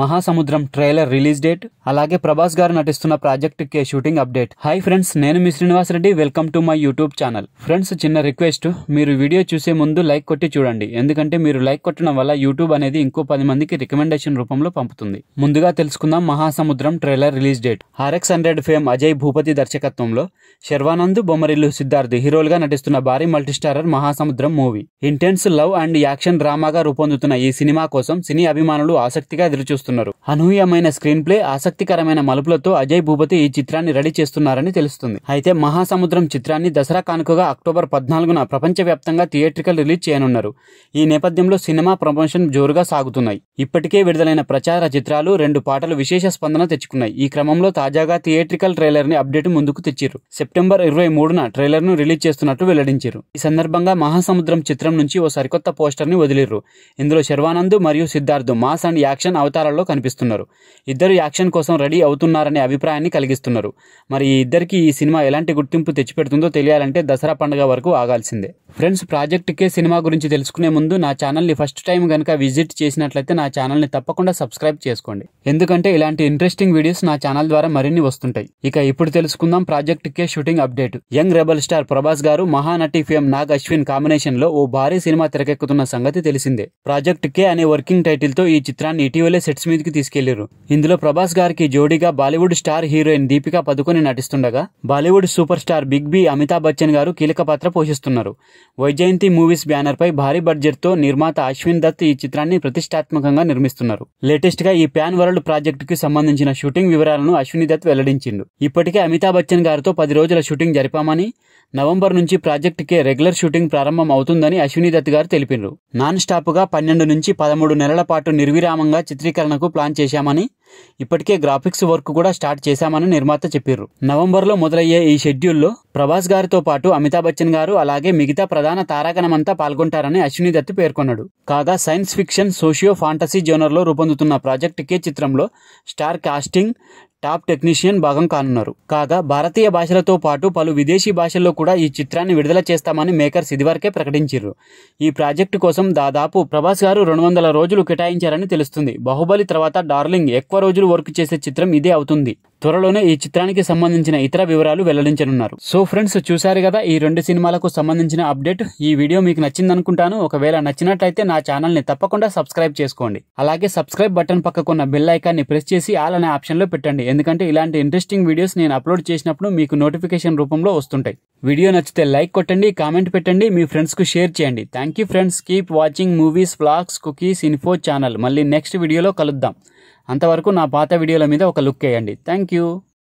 మహాసముద్రం trailer release date అలాగే ప్రభాస్ గారు నటిస్తున్న project K shooting update hi friends నేను మీ Srinivas Reddy welcome to my YouTube channel friends చిన్న రిక్వెస్ట్ మీరు వీడియో చూసే ముందు లైక్ కొట్టి చూడండి ఎందుకంటే మీరు లైక్ కొట్టడం వల్ల యూట్యూబ్ అనేది ఇంకో పది మందికి రికమెండేషన్ రూపంలో పంపుతుంది ముందుగా తెలుసుకుందాం Mahasamudram trailer release date RX hundred fame Ajay Bhupathi దర్శకత్వంలో శర్వానంద్ బొమ్మరిల్లు సిద్ధార్థ్ హీరోలుగా నటిస్తున్న భారీ multistarrer Mahasamudram movie intense love and action డ్రామాగా రూపొందుతున్న ఈ సినిమా కోసం సినీ అభిమానులు ఆసక్తిగా ఎదురుచూస్తున్నారు చేస్తున్నారు అనూహ్యమైన స్క్రీన్ ప్లే ఆసక్తికరమైన మలుపులతో అజయ్ భూపతి ఈ చిత్రాన్ని రెడీ చేస్తున్నారని తెలుస్తుంది అయితే మహాసముద్రం చిత్రాన్ని దసరా కానుకగా అక్టోబర్ పద్నాలుగున ప్రపంచవ్యాప్తంగా థియేట్రికల్ రిలీజ్ చేయనున్నారు ఈ నేపథ్యంలో సినిమా ప్రమోషన్ జోరుగా సాగుతున్నాయి ఇప్పటికే విడుదలైన ప్రచార చిత్రాలు రెండు పాటలు విశేష స్పందన తెచ్చుకున్నాయి ఈ క్రమంలో తాజాగా థియేట్రికల్ ట్రైలర్ ని అప్డేట్ ముందుకు తెచ్చారు సెప్టెంబర్ ఇరవై మూడున ట్రైలర్ ను రిలీజ్ చేస్తున్నట్లు వెల్లడించారు ఈ సందర్భంగా మహాసముద్రం చిత్రం నుంచి ఓ సరికొత్త పోస్టర్ ని వదిలిరు ఇందులో శర్వానంద్ మరియు సిద్ధార్థ్ మాస్ అండ్ యాక్షన్ అవతారాలు చిత్రాల్లో కనిపిస్తున్నారు ఇద్దరు యాక్షన్ కోసం రెడీ అవుతున్నారనే అభిప్రాయాన్ని కలిగిస్తున్నారు మరి ఇద్దరికి ఈ సినిమా ఎలాంటి గుర్తింపు తెచ్చిపెడుతుందో తెలియాలంటే దసరా పండుగ వరకు ఆగాల్సిందే ఫ్రెండ్స్ ప్రాజెక్ట్ కే సినిమా గురించి తెలుసుకునే ముందు నా ఛానల్ని ఫస్ట్ టైం కనుక విజిట్ చేసినట్లయితే నా ఛానల్ని తప్పకుండా సబ్స్క్రైబ్ చేసుకోండి ఎందుకంటే ఇలాంటి ఇంట్రెస్టింగ్ వీడియోస్ నా ఛానల్ ద్వారా మరిన్ని వస్తుంటాయి ఇక ఇప్పుడు తెలుసుకుందాం project K shooting update young rebel star Prabhas గారు మహానటి ఫిఎం నాగ్ అశ్విన్ కాంబినేషన్ లో ఓ భారీ సినిమా తెరకెక్కుతున్న సంగతి తెలిసిందే ప్రాజెక్ట్ కే అనే వర్కింగ్ టైటిల్ తో ఈ చిత్రాన్ని ఇటీవలే సెట్స్ మీదకి తీసుకెళ్లారు ఇందులో ప్రభాస్ గారికి జోడీగా Bollywood star heroine Deepika Padukone నటిస్తుండగా Bollywood super star Big B Amitabh Bachchan గారు కీలక పాత్ర పోషిస్తున్నారు వైజయంతి మూవీస్ బ్యానర్ పై భారీ బడ్జెట్ తో నిర్మాత అశ్విన్ దత్ ఈ చిత్రాన్ని ప్రతిష్టాత్మకంగా నిర్మిస్తున్నారు లేటెస్ట్ గా ఈ ప్యాన్ వరల్డ్ ప్రాజెక్టు కి సంబంధించిన షూటింగ్ వివరాలను అశ్విని దత్ వెల్లడించిండు ఇప్పటికే అమితాబ్ బచ్చన్ గారితో పది రోజుల షూటింగ్ జరిపామని నవంబర్ నుంచి ప్రాజెక్టుకే రెగ్యులర్ షూటింగ్ ప్రారంభం అవుతుందని అశ్విని దత్ గారు తెలిపారు నాన్ స్టాప్గా పన్నెండు నుంచి పదమూడు నెలల పాటు నిర్విరామంగా చిత్రీకరణకు ప్లాన్ చేశామని ఇప్పటికే గ్రాఫిక్స్ వర్క్ కూడా స్టార్ట్ చేశామని నిర్మాత చెప్పారు నవంబర్లో మొదలయ్యే ఈ షెడ్యూల్లో ప్రభాస్ గారితో పాటు అమితాబ్ బచ్చన్ గారు అలాగే మిగతా ప్రధాన తారాగణమంతా పాల్గొంటారని అశ్విని దత్ పేర్కొన్నాడు కాగా సైన్స్ ఫిక్షన్ సోషియో ఫాంటసీ జోనర్లో రూపొందుతున్న ప్రాజెక్ట్ కే చిత్రంలో స్టార్ కాస్టింగ్ టాప్ టెక్నీషియన్ భాగం కానున్నారు కాగా భారతీయ భాషలతో పాటు పలు విదేశీ భాషల్లో కూడా ఈ చిత్రాన్ని విడుదల చేస్తామని మేకర్స్ ఇదివరకే ప్రకటించారు ఈ ప్రాజెక్టు కోసం దాదాపు ప్రభాస్ గారు రెండు వందల రోజులు కేటాయించారని తెలుస్తుంది బాహుబలి తర్వాత డార్లింగ్ ఎక్కువ రోజులు వర్క్ చేసే చిత్రం ఇదే అవుతుంది త్వరలోనే ఈ చిత్రానికి సంబంధించిన ఇతర వివరాలు వెల్లడించనున్నారు సో ఫ్రెండ్స్ చూశారు కదా ఈ రెండు సినిమాలకు సంబంధించిన అప్డేట్ ఈ వీడియో మీకు నచ్చిందనుకుంటాను ఒకవేళ నచ్చినట్లయితే నా ఛానల్ని తప్పకుండా సబ్స్క్రైబ్ చేసుకోండి అలాగే సబ్స్క్రైబ్ బటన్ పక్కకున్న బెల్ ఐకాన్ని ప్రెస్ చేసి ఆల్ అనే ఆప్షన్లో పెట్టండి ఎందుకంటే ఇలాంటి ఇంట్రెస్టింగ్ వీడియోస్ నేను అప్లోడ్ చేసినప్పుడు మీకు నోటిఫికేషన్ రూపంలో వస్తుంటాయి వీడియో నచ్చితే లైక్ కొట్టండి కామెంట్ పెట్టండి మీ ఫ్రెండ్స్కు షేర్ చేయండి thank you friends keep watching movies blogs cookies info channel మళ్ళీ నెక్స్ట్ వీడియోలో కలుద్దాం అంతవరకు నా పాత వీడియోల మీద ఒక లుక్ వేయండి థ్యాంక్ యూ